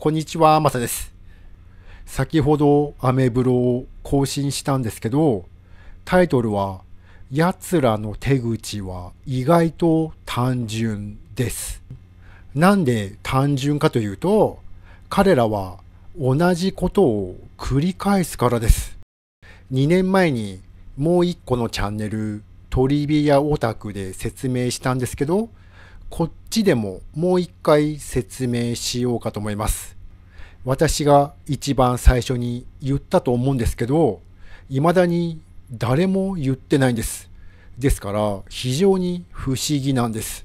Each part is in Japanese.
こんにちは、まさです。先ほどアメブロを更新したんですけど、タイトルは、奴らの手口は意外と単純です。なんで単純かというと、彼らは同じことを繰り返すからです。2年前にもう一個のチャンネル、トリビアオタクで説明したんですけど、こっちでももう一回説明しようかと思います。私が一番最初に言ったと思うんですけど、未だに誰も言ってないんです。ですから非常に不思議なんです。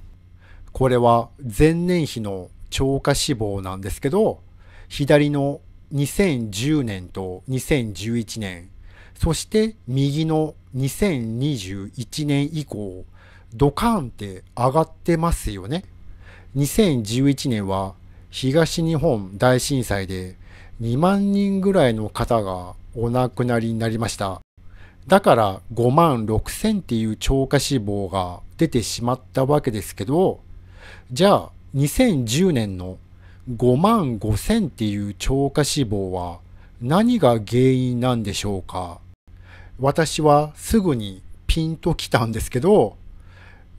これは前年比の超過死亡なんですけど、左の2010年と2011年、そして右の2021年以降、ドカーンって上がってますよね。2011年は東日本大震災で2万人ぐらいの方がお亡くなりになりました。だから5万6千っていう超過死亡が出てしまったわけですけど、じゃあ2010年の5万5千っていう超過死亡は何が原因なんでしょうか私はすぐにピンときたんですけど、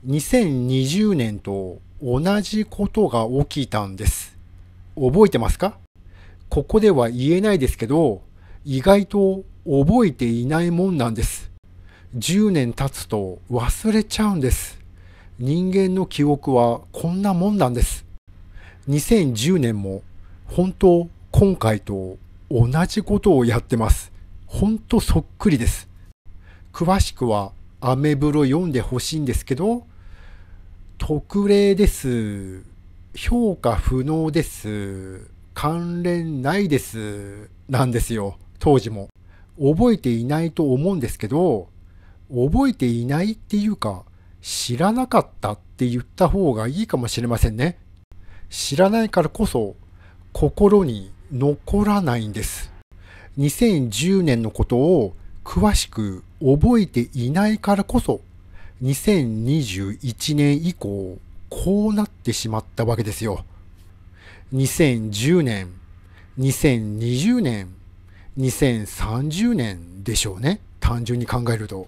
2020年と同じことが起きたんです。覚えてますかここでは言えないですけど、意外と覚えていないもんなんです。10年経つと忘れちゃうんです。人間の記憶はこんなもんなんです。2010年も本当今回と同じことをやってます。ほんとそっくりです。詳しくはアメブロ読んでほしいんですけど、特例です。評価不能です。関連ないです。なんですよ。当時も。覚えていないと思うんですけど、覚えていないっていうか、知らなかったって言った方がいいかもしれませんね。知らないからこそ、心に残らないんです。2010年のことを詳しく覚えていないからこそ、2021年以降、こうなってしまったわけですよ。2010年、2020年、2030年でしょうね。単純に考えると。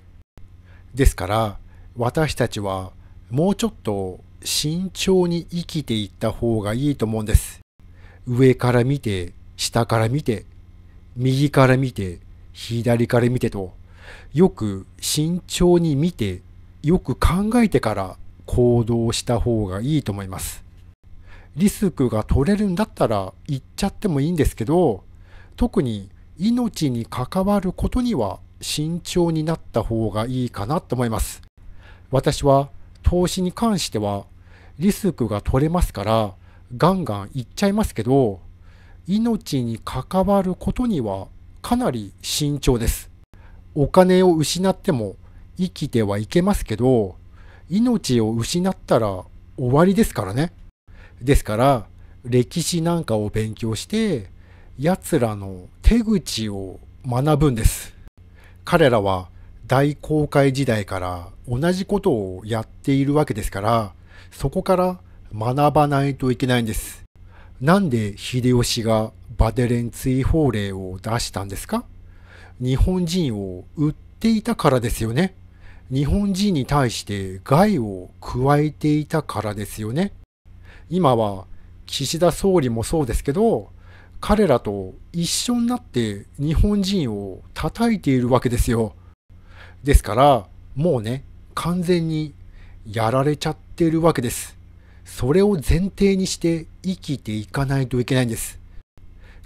ですから、私たちはもうちょっと慎重に生きていった方がいいと思うんです。上から見て、下から見て、右から見て、左から見てと、よく慎重に見て、よく考えてから行動した方がいいと思います。リスクが取れるんだったら行っちゃってもいいんですけど、特に命に関わることには慎重になった方がいいかなと思います。私は投資に関してはリスクが取れますからガンガン行っちゃいますけど、命に関わることにはかなり慎重です。お金を失っても生きてはいけますけど、命を失ったら終わりですからね。ですから、歴史なんかを勉強して、奴らの手口を学ぶんです。彼らは大航海時代から同じことをやっているわけですから、そこから学ばないといけないんです。なんで秀吉がバデレン追放令を出したんですか日本人を売っていたからですよね。日本人に対して害を加えていたからですよね。今は岸田総理もそうですけど、彼らと一緒になって日本人を叩いているわけですよ。ですから、もうね、完全にやられちゃってるわけです。それを前提にして生きていかないといけないんです。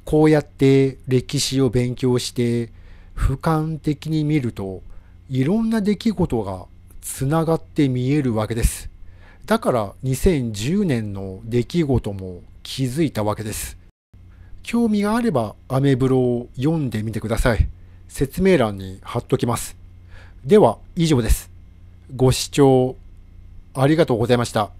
こうやって歴史を勉強して俯瞰的に見るといろんな出来事がつながって見えるわけです。だから2010年の出来事も気づいたわけです。興味があればアメブロを読んでみてください。説明欄に貼っときます。では以上です。ご視聴ありがとうございました。